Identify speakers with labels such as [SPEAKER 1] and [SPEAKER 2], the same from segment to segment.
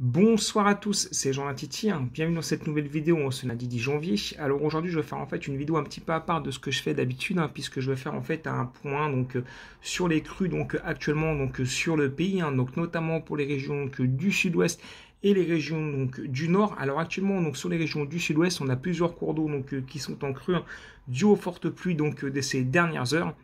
[SPEAKER 1] Bonsoir à tous, c'est Jean Latiti, hein. bienvenue dans cette nouvelle vidéo en ce lundi 10 janvier. Alors aujourd'hui je vais faire en fait une vidéo un petit peu à part de ce que je fais d'habitude hein, puisque je vais faire en fait un point donc euh, sur les crues donc euh, actuellement donc euh, sur le pays, hein. donc notamment pour les régions du sud-ouest et les régions donc du nord. Alors actuellement donc sur les régions du sud-ouest on a plusieurs cours d'eau donc qui sont en crue dû aux fortes pluies donc de ces dernières heures.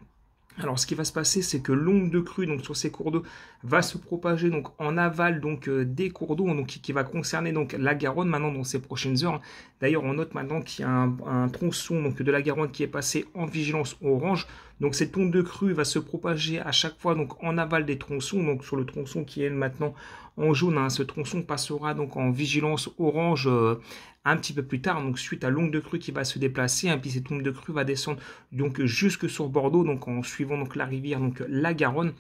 [SPEAKER 1] Alors ce qui va se passer, c'est que l'onde de crue donc sur ces cours d'eau va se propager donc en aval donc euh, des cours d'eau hein, qui, va concerner donc la Garonne maintenant dans ces prochaines heures. Hein. D'ailleurs, on note maintenant qu'il y a un, tronçon donc de la Garonne qui est passé en vigilance orange. Donc cette onde de crue va se propager à chaque fois donc en aval des tronçons donc sur le tronçon qui est maintenant en jaune. Hein, ce tronçon passera donc en vigilance orange euh, un petit peu plus tard, donc suite à l'ongle de crue qui va se déplacer, hein, puis cette onde de crue va descendre donc jusque sur Bordeaux, donc en suivant donc la rivière, donc la Garonne.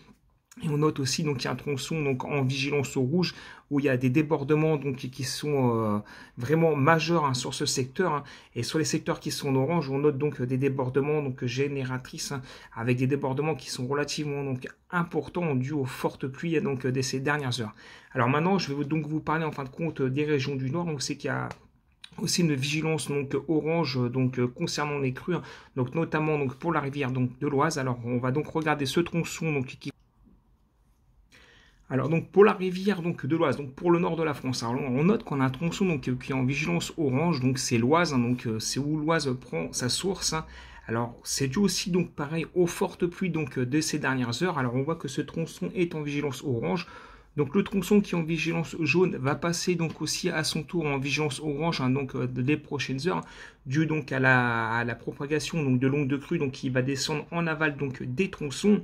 [SPEAKER 1] Et on note aussi donc il y a un tronçon donc en vigilance au rouge où il y a des débordements donc qui, sont euh, vraiment majeurs hein, sur ce secteur hein. et sur les secteurs qui sont en orange on note donc des débordements donc génératrices hein, avec des débordements qui sont relativement donc importants dus aux fortes pluies donc de ces dernières heures. Alors maintenant je vais donc vous parler en fin de compte des régions du nord donc c'est qu'il y a aussi une vigilance donc orange donc concernant les crues donc notamment donc pour la rivière donc de l'Oise alors on va donc regarder ce tronçon donc qui alors donc pour la rivière donc de l'Oise, donc pour le nord de la France, alors on note qu'on a un tronçon donc qui est en vigilance orange, donc c'est l'Oise, hein, donc euh, c'est où l'Oise prend sa source. Hein. Alors c'est dû aussi donc pareil aux fortes pluies donc euh, de ces dernières heures. Alors on voit que ce tronçon est en vigilance orange. Donc le tronçon qui est en vigilance jaune va passer donc aussi à son tour en vigilance orange hein, donc euh, des prochaines heures, dû donc à la, propagation donc de l'onde de crue donc qui va descendre en aval donc des tronçons.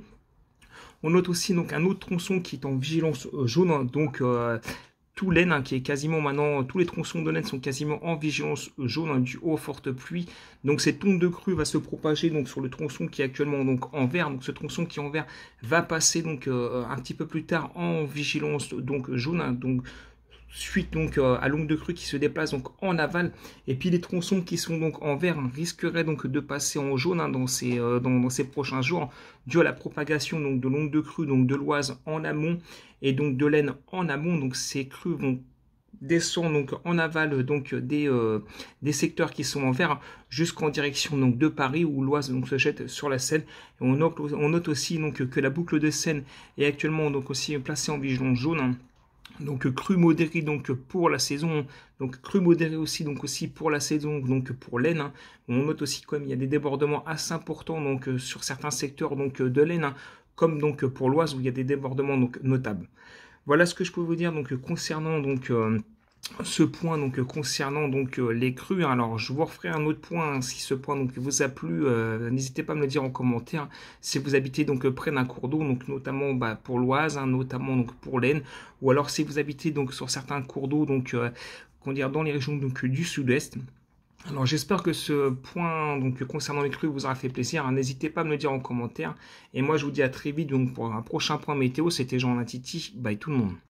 [SPEAKER 1] On note aussi donc un autre tronçon qui est en vigilance euh, jaune, hein, donc euh, tout laine hein, qui est quasiment maintenant, tous les tronçons de laine sont quasiment en vigilance euh, jaune hein, du haut forte pluie. Donc cette onde de crue va se propager donc sur le tronçon qui est actuellement donc en vert. Donc ce tronçon qui est en vert va passer donc un petit peu plus tard en vigilance donc jaune suite donc euh, à l'ongle de crue qui se déplace donc en aval et puis les tronçons qui sont donc en vert risqueraient donc de passer en jaune hein, dans, ces, euh, dans, ces prochains jours dû à la propagation donc de l'ongle de crue donc de l'Oise en amont et donc de l'aine en amont donc ces crues vont descendre donc en aval donc des, euh, des secteurs qui sont en vert jusqu'en direction donc de Paris où l'Oise se jette sur la Seine. on, note, aussi donc que la boucle de Seine est actuellement donc aussi placée en vigilance jaune donc cru modéré donc pour la saison, donc cru modéré aussi donc aussi pour la saison, donc pour laine. Hein. On note aussi même, il y a des débordements assez importants donc euh, sur certains secteurs donc euh, de l'Aisne, hein, comme donc pour l'Oise où il y a des débordements donc notables. Voilà ce que je peux vous dire donc concernant donc euh, ce point donc euh, concernant donc euh, les crues. Hein. Alors je vous referai un autre point hein, si ce point donc vous a plu. Euh, n'hésitez pas à me le dire en commentaire hein. si vous habitez donc près d'un cours d'eau, donc notamment bah, pour l'Oise, notamment donc pour l'Aisne, ou alors si vous habitez donc sur certains cours d'eau donc dans les régions donc du sud-est. Alors j'espère que ce point donc concernant les crues vous aura fait plaisir. N'hésitez pas à me le dire en commentaire. Et moi je vous dis à très vite donc pour un prochain point météo. C'était Jean Latiti. Bye tout le monde.